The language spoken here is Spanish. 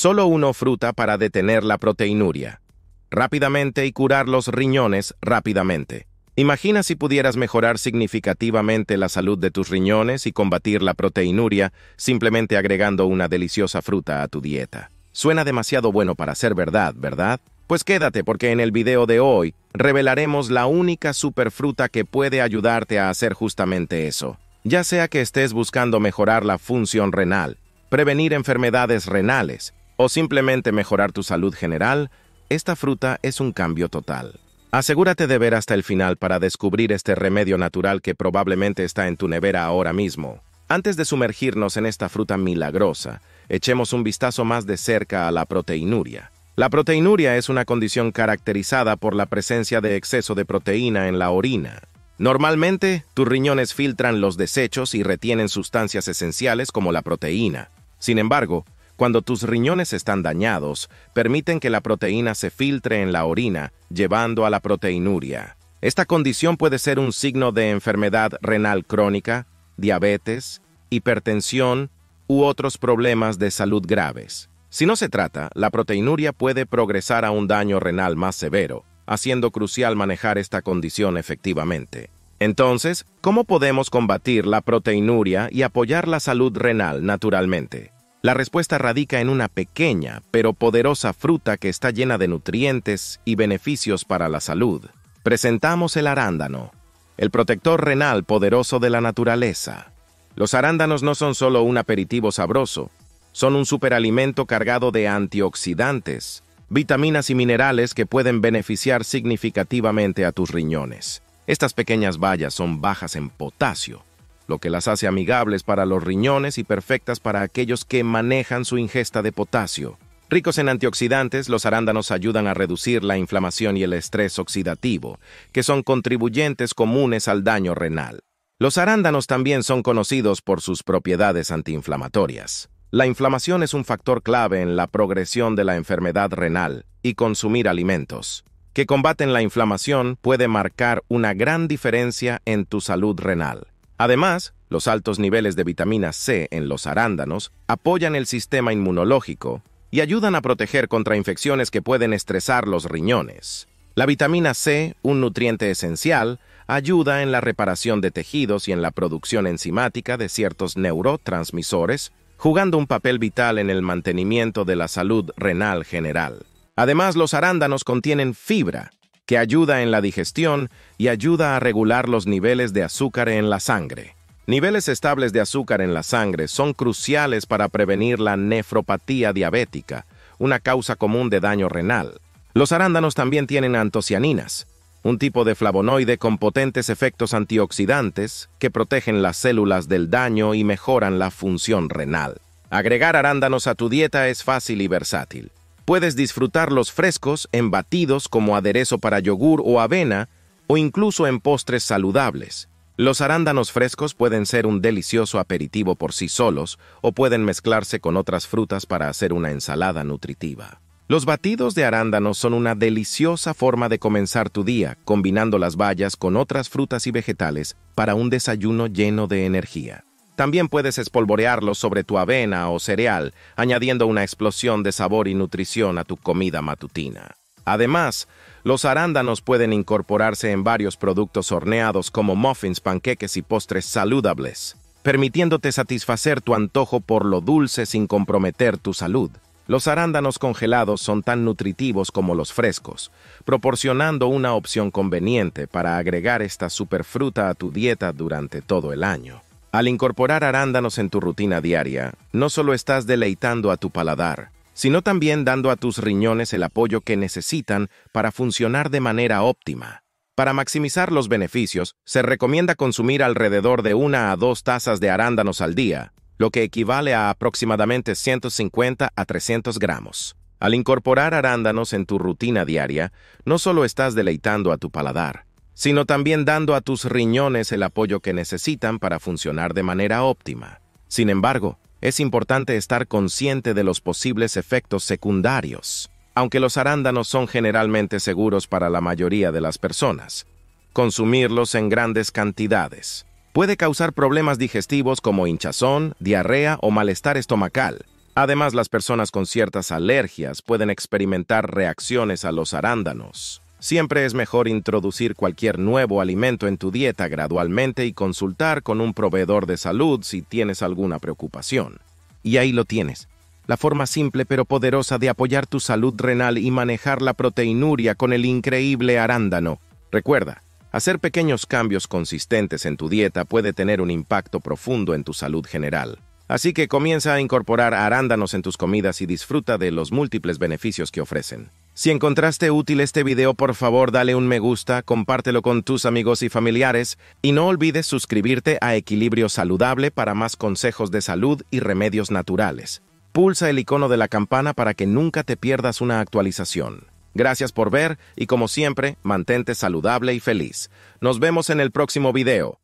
Solo uno fruta para detener la proteinuria. Rápidamente y curar los riñones rápidamente. Imagina si pudieras mejorar significativamente la salud de tus riñones y combatir la proteinuria simplemente agregando una deliciosa fruta a tu dieta. Suena demasiado bueno para ser verdad, ¿verdad? Pues quédate porque en el video de hoy revelaremos la única superfruta que puede ayudarte a hacer justamente eso. Ya sea que estés buscando mejorar la función renal, prevenir enfermedades renales, o simplemente mejorar tu salud general, esta fruta es un cambio total. Asegúrate de ver hasta el final para descubrir este remedio natural que probablemente está en tu nevera ahora mismo. Antes de sumergirnos en esta fruta milagrosa, echemos un vistazo más de cerca a la proteinuria. La proteinuria es una condición caracterizada por la presencia de exceso de proteína en la orina. Normalmente, tus riñones filtran los desechos y retienen sustancias esenciales como la proteína. Sin embargo, cuando tus riñones están dañados, permiten que la proteína se filtre en la orina, llevando a la proteinuria. Esta condición puede ser un signo de enfermedad renal crónica, diabetes, hipertensión u otros problemas de salud graves. Si no se trata, la proteinuria puede progresar a un daño renal más severo, haciendo crucial manejar esta condición efectivamente. Entonces, ¿cómo podemos combatir la proteinuria y apoyar la salud renal naturalmente? La respuesta radica en una pequeña pero poderosa fruta que está llena de nutrientes y beneficios para la salud. Presentamos el arándano, el protector renal poderoso de la naturaleza. Los arándanos no son solo un aperitivo sabroso, son un superalimento cargado de antioxidantes, vitaminas y minerales que pueden beneficiar significativamente a tus riñones. Estas pequeñas bayas son bajas en potasio, lo que las hace amigables para los riñones y perfectas para aquellos que manejan su ingesta de potasio. Ricos en antioxidantes, los arándanos ayudan a reducir la inflamación y el estrés oxidativo, que son contribuyentes comunes al daño renal. Los arándanos también son conocidos por sus propiedades antiinflamatorias. La inflamación es un factor clave en la progresión de la enfermedad renal y consumir alimentos que combaten la inflamación puede marcar una gran diferencia en tu salud renal. Además, los altos niveles de vitamina C en los arándanos apoyan el sistema inmunológico y ayudan a proteger contra infecciones que pueden estresar los riñones. La vitamina C, un nutriente esencial, ayuda en la reparación de tejidos y en la producción enzimática de ciertos neurotransmisores, jugando un papel vital en el mantenimiento de la salud renal general. Además, los arándanos contienen fibra, que ayuda en la digestión y ayuda a regular los niveles de azúcar en la sangre. Niveles estables de azúcar en la sangre son cruciales para prevenir la nefropatía diabética, una causa común de daño renal. Los arándanos también tienen antocianinas, un tipo de flavonoide con potentes efectos antioxidantes que protegen las células del daño y mejoran la función renal. Agregar arándanos a tu dieta es fácil y versátil. Puedes disfrutarlos frescos, en batidos como aderezo para yogur o avena, o incluso en postres saludables. Los arándanos frescos pueden ser un delicioso aperitivo por sí solos o pueden mezclarse con otras frutas para hacer una ensalada nutritiva. Los batidos de arándanos son una deliciosa forma de comenzar tu día, combinando las bayas con otras frutas y vegetales para un desayuno lleno de energía. También puedes espolvorearlo sobre tu avena o cereal, añadiendo una explosión de sabor y nutrición a tu comida matutina. Además, los arándanos pueden incorporarse en varios productos horneados como muffins, panqueques y postres saludables, permitiéndote satisfacer tu antojo por lo dulce sin comprometer tu salud. Los arándanos congelados son tan nutritivos como los frescos, proporcionando una opción conveniente para agregar esta superfruta a tu dieta durante todo el año. Al incorporar arándanos en tu rutina diaria, no solo estás deleitando a tu paladar, sino también dando a tus riñones el apoyo que necesitan para funcionar de manera óptima. Para maximizar los beneficios, se recomienda consumir alrededor de una a dos tazas de arándanos al día, lo que equivale a aproximadamente 150 a 300 gramos. Al incorporar arándanos en tu rutina diaria, no solo estás deleitando a tu paladar, sino también dando a tus riñones el apoyo que necesitan para funcionar de manera óptima. Sin embargo, es importante estar consciente de los posibles efectos secundarios. Aunque los arándanos son generalmente seguros para la mayoría de las personas, consumirlos en grandes cantidades puede causar problemas digestivos como hinchazón, diarrea o malestar estomacal. Además, las personas con ciertas alergias pueden experimentar reacciones a los arándanos. Siempre es mejor introducir cualquier nuevo alimento en tu dieta gradualmente y consultar con un proveedor de salud si tienes alguna preocupación. Y ahí lo tienes, la forma simple pero poderosa de apoyar tu salud renal y manejar la proteinuria con el increíble arándano. Recuerda, hacer pequeños cambios consistentes en tu dieta puede tener un impacto profundo en tu salud general. Así que comienza a incorporar arándanos en tus comidas y disfruta de los múltiples beneficios que ofrecen. Si encontraste útil este video por favor dale un me gusta, compártelo con tus amigos y familiares y no olvides suscribirte a Equilibrio Saludable para más consejos de salud y remedios naturales. Pulsa el icono de la campana para que nunca te pierdas una actualización. Gracias por ver y como siempre, mantente saludable y feliz. Nos vemos en el próximo video.